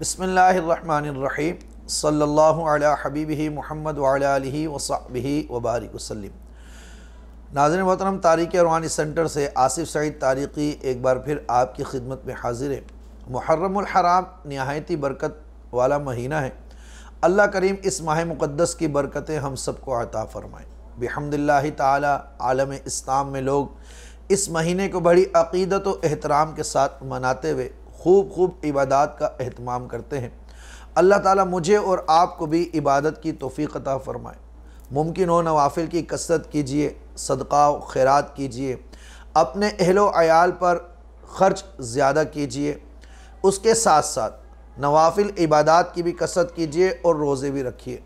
بسم اللہ الرحمن الرحیم صلی اللہ علیہ حبیبہ محمد وعلیٰ علیہ وصحبہ وبارک وسلم ناظرین محترم تاریخ روحانی سنٹر سے آصف سعید تاریخی ایک بار پھر آپ کی خدمت میں حاضر ہے محرم الحرام نہایتی برکت والا مہینہ ہے اللہ کریم اس ماہ مقدس کی برکتیں ہم سب کو عطا فرمائیں بحمد اللہ تعالی عالم اسلام میں لوگ اس مہینے کو بڑی عقیدت و احترام کے ساتھ مناتے ہوئے خوب خوب عبادات کا اہتمام کرتے ہیں اللہ تعالیٰ مجھے اور آپ کو بھی عبادت کی توفیق عطا فرمائے ممکن ہو نوافل کی قصد کیجیے صدقہ و خیرات کیجیے اپنے اہل و عیال پر خرچ زیادہ کیجیے اس کے ساتھ ساتھ نوافل عبادات کی بھی قصد کیجیے اور روزے بھی رکھیے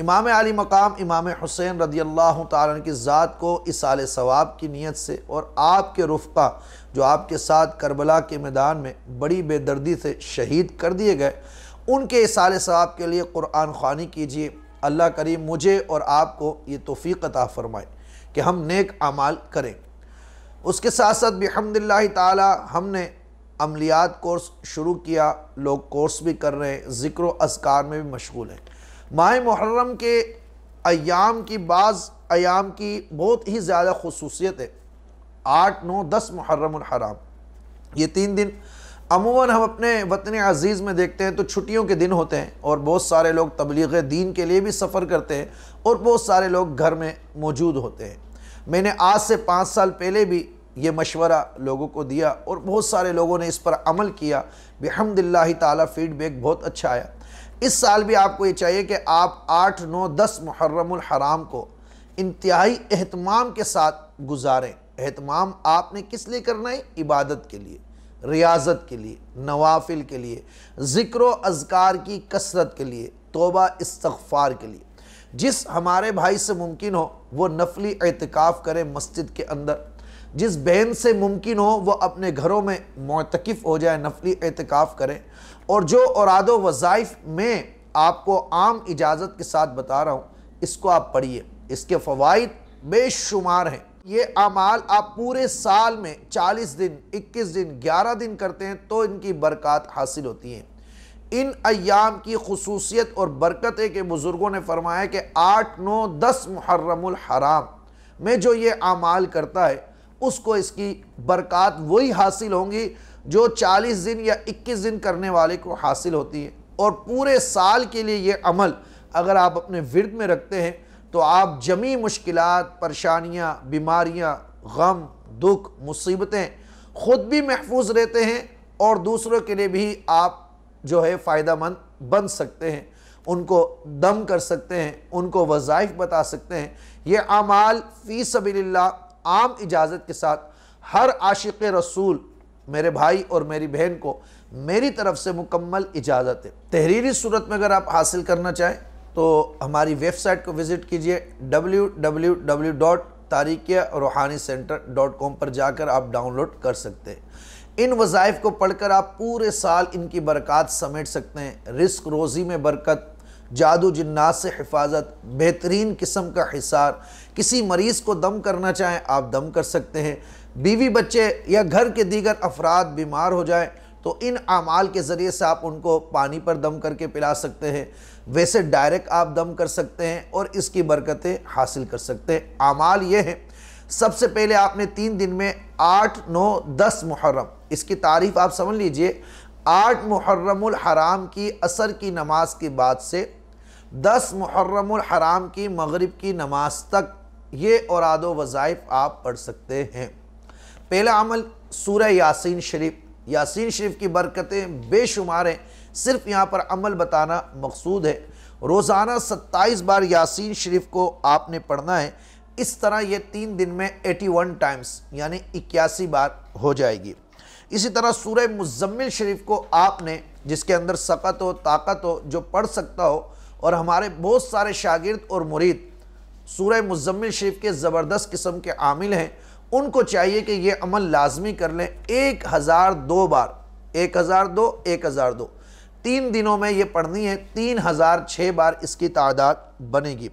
امام علی مقام امام حسین رضی اللہ تعالیٰ کی ذات کو اصال ثواب کی نیت سے اور آپ کے رفقہ جو آپ کے ساتھ کربلا کے میدان میں بڑی بے دردی سے شہید کر دیے گئے ان کے اصال ثواب کے لیے قرآن خوانی کیجیے اللہ کریم مجھے اور آپ کو یہ توفیق عطا فرمائے کہ ہم نیک اعمال کریں اس کے ساتھ ساتھ بحمد اللہ تعالیٰ ہم نے عملیات کورس شروع کیا لوگ کورس بھی کر رہے ہیں ذکر و اذکار میں بھی مشغول ہیں ماہ محرم کے ایام کی بعض ایام کی بہت ہی زیادہ خصوصیت ہے آٹھ نو دس محرم الحرام یہ تین دن عموماً ہم اپنے وطن عزیز میں دیکھتے ہیں تو چھٹیوں کے دن ہوتے ہیں اور بہت سارے لوگ تبلیغ دین کے لیے بھی سفر کرتے ہیں اور بہت سارے لوگ گھر میں موجود ہوتے ہیں میں نے آج سے پانچ سال پہلے بھی یہ مشورہ لوگوں کو دیا اور بہت سارے لوگوں نے اس پر عمل کیا بحمد اللہ تعالیٰ فیڈ بیک بہت اچھا آیا اس سال بھی آپ کو یہ چاہیے کہ آپ آٹھ نو دس محرم الحرام کو انتہائی اہتمام کے ساتھ گزاریں اہتمام آپ نے کس لیے کرنا ہے عبادت کے لیے ریاضت کے لیے نوافل کے لیے ذکر و اذکار کی کثرت کے لیے توبہ استغفار کے لیے جس ہمارے بھائی سے ممکن ہو وہ نفلی اعتکاف کریں مسجد کے اندر جس بہن سے ممکن ہو وہ اپنے گھروں میں معتقف ہو جائے نفلی اعتکاف کریں اور جو اوراد وظائف میں آپ کو عام اجازت کے ساتھ بتا رہا ہوں اس کو آپ پڑھیے اس کے فوائد بے شمار ہیں یہ اعمال آپ پورے سال میں چالیس دن اکیس دن گیارہ دن کرتے ہیں تو ان کی برکات حاصل ہوتی ہیں ان ایام کی خصوصیت اور برکت ہے کہ بزرگوں نے فرمایا کہ آٹھ نو دس محرم الحرام میں جو یہ اعمال کرتا ہے اس کو اس کی برکات وہی حاصل ہوں گی جو چالیس دن یا اکیس دن کرنے والے کو حاصل ہوتی ہے اور پورے سال کے لیے یہ عمل اگر آپ اپنے ورد میں رکھتے ہیں تو آپ جمی مشکلات پریشانیاں بیماریاں غم دکھ مصیبتیں خود بھی محفوظ رہتے ہیں اور دوسروں کے لیے بھی آپ جو ہے فائدہ مند بن سکتے ہیں ان کو دم کر سکتے ہیں ان کو وظائف بتا سکتے ہیں یہ اعمال فی سبیل اللہ عام اجازت کے ساتھ ہر عاشق رسول میرے بھائی اور میری بہن کو میری طرف سے مکمل اجازت ہے تحریری صورت میں اگر آپ حاصل کرنا چاہیں تو ہماری ویب سائٹ کو وزٹ کیجئے ڈبلیو پر جا کر آپ ڈاؤن لوڈ کر سکتے ہیں ان وظائف کو پڑھ کر آپ پورے سال ان کی برکات سمیٹ سکتے ہیں رزق روزی میں برکت جادو جنات سے حفاظت بہترین قسم کا حصار کسی مریض کو دم کرنا چاہیں آپ دم کر سکتے ہیں بیوی بچے یا گھر کے دیگر افراد بیمار ہو جائیں تو ان اعمال کے ذریعے سے آپ ان کو پانی پر دم کر کے پلا سکتے ہیں ویسے ڈائریکٹ آپ دم کر سکتے ہیں اور اس کی برکتیں حاصل کر سکتے ہیں اعمال یہ ہیں سب سے پہلے آپ نے تین دن میں آٹھ نو دس محرم اس کی تعریف آپ سمجھ لیجئے آٹھ محرم الحرام کی اثر کی نماز کی بات سے دس محرم الحرام کی مغرب کی نماز تک یہ اوراد و وظائف آپ پڑھ سکتے ہیں پہلا عمل سورہ یاسین شریف یاسین شریف کی برکتیں بے شمار ہیں صرف یہاں پر عمل بتانا مقصود ہے روزانہ ستائیس بار یاسین شریف کو آپ نے پڑھنا ہے اس طرح یہ تین دن میں ایٹی ون ٹائمز یعنی اکیاسی بار ہو جائے گی اسی طرح سورہ مزمل شریف کو آپ نے جس کے اندر سقت ہو طاقت ہو جو پڑھ سکتا ہو اور ہمارے بہت سارے شاگرد اور مرید سورہ مزمل شریف کے زبردست قسم کے عامل ہیں ان کو چاہیے کہ یہ عمل لازمی کر لیں ایک ہزار دو بار ایک ہزار دو ایک ہزار دو تین دنوں میں یہ پڑھنی ہے تین ہزار چھ بار اس کی تعداد بنے گی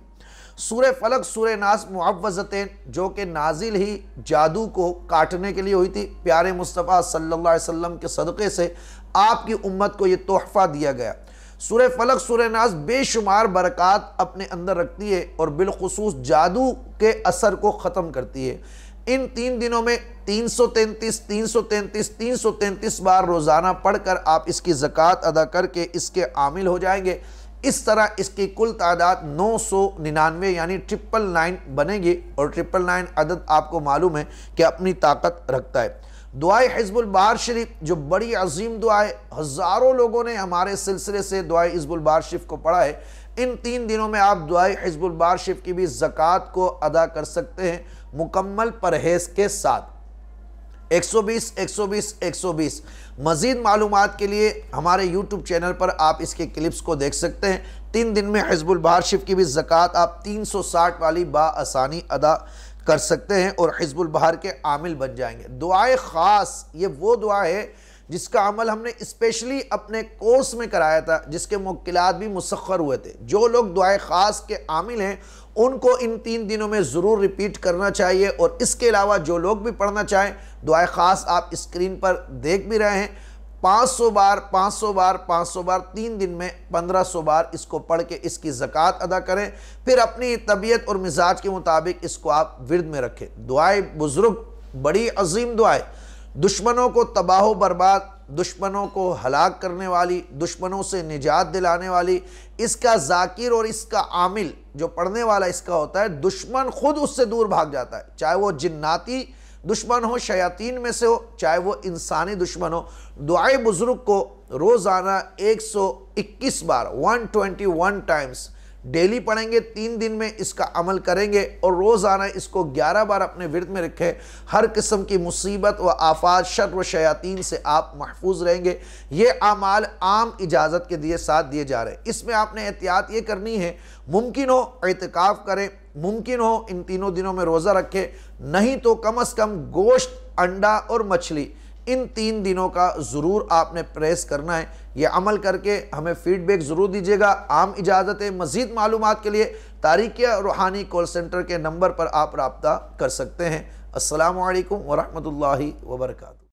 سورہ فلق سورہ ناس معوضتیں جو کہ نازل ہی جادو کو کاٹنے کے لیے ہوئی تھی پیارے مصطفیٰ صلی اللہ علیہ وسلم کے صدقے سے آپ کی امت کو یہ تحفہ دیا گیا سورہ فلق سورہ ناز بے شمار برکات اپنے اندر رکھتی ہے اور بالخصوص جادو کے اثر کو ختم کرتی ہے ان تین دنوں میں تین سو تینتیس تین سو تینتیس تین سو تینتیس بار روزانہ پڑھ کر آپ اس کی زکوٰۃ ادا کر کے اس کے عامل ہو جائیں گے اس طرح اس کی کل تعداد نو سو ننانوے یعنی ٹرپل نائن بنے گی اور ٹرپل نائن عدد آپ کو معلوم ہے کہ اپنی طاقت رکھتا ہے دعائی حزب شریف جو بڑی عظیم دعائے ہزاروں لوگوں نے ہمارے سلسلے سے دعائے حزب شریف کو پڑھا ہے ان تین دنوں میں آپ دعائے حزب شریف کی بھی زکوٰۃ کو ادا کر سکتے ہیں مکمل پرہیز کے ساتھ ایک سو بیس ایک سو بیس ایک سو بیس مزید معلومات کے لیے ہمارے یوٹیوب چینل پر آپ اس کے کلپس کو دیکھ سکتے ہیں تین دن میں حزب شریف کی بھی زکوٰۃ آپ تین سو ساٹھ والی آسانی ادا کر سکتے ہیں اور حزب البہار کے عامل بن جائیں گے دعائے خاص یہ وہ دعا ہے جس کا عمل ہم نے اسپیشلی اپنے کورس میں کرایا تھا جس کے موکلات بھی مسخر ہوئے تھے جو لوگ دعائے خاص کے عامل ہیں ان کو ان تین دنوں میں ضرور ریپیٹ کرنا چاہیے اور اس کے علاوہ جو لوگ بھی پڑھنا چاہیں دعائے خاص آپ اسکرین پر دیکھ بھی رہے ہیں پانچ سو بار پانچ سو بار پانچ سو بار تین دن میں پندرہ سو بار اس کو پڑھ کے اس کی زکوٰۃ ادا کریں پھر اپنی طبیعت اور مزاج کے مطابق اس کو آپ ورد میں رکھیں دعائیں بزرگ بڑی عظیم دعائیں دشمنوں کو تباہ و برباد دشمنوں کو ہلاک کرنے والی دشمنوں سے نجات دلانے والی اس کا ذاکر اور اس کا عامل جو پڑھنے والا اس کا ہوتا ہے دشمن خود اس سے دور بھاگ جاتا ہے چاہے وہ جناتی دشمن ہو شیعتین میں سے ہو چاہے وہ انسانی دشمن ہو دعائے بزرگ کو روزانہ ایک سو اکیس بار one twenty one times daily پڑھیں گے تین دن میں اس کا عمل کریں گے اور روزانہ اس کو گیارہ بار اپنے ورد میں رکھے ہر قسم کی مصیبت و آفات شر و شیاطین سے آپ محفوظ رہیں گے یہ اعمال عام اجازت کے دیے ساتھ دیے جا رہے ہیں اس میں آپ نے احتیاط یہ کرنی ہے ممکن ہو اعتقاف کریں ممکن ہو ان تینوں دنوں میں روزہ رکھیں نہیں تو کم از کم گوشت انڈا اور مچھلی ان تین دنوں کا ضرور آپ نے پریس کرنا ہے یہ عمل کر کے ہمیں فیڈ بیک ضرور دیجیے گا عام اجازتیں مزید معلومات کے لیے تاریخ روحانی کال سینٹر کے نمبر پر آپ رابطہ کر سکتے ہیں السلام علیکم ورحمۃ اللہ وبرکاتہ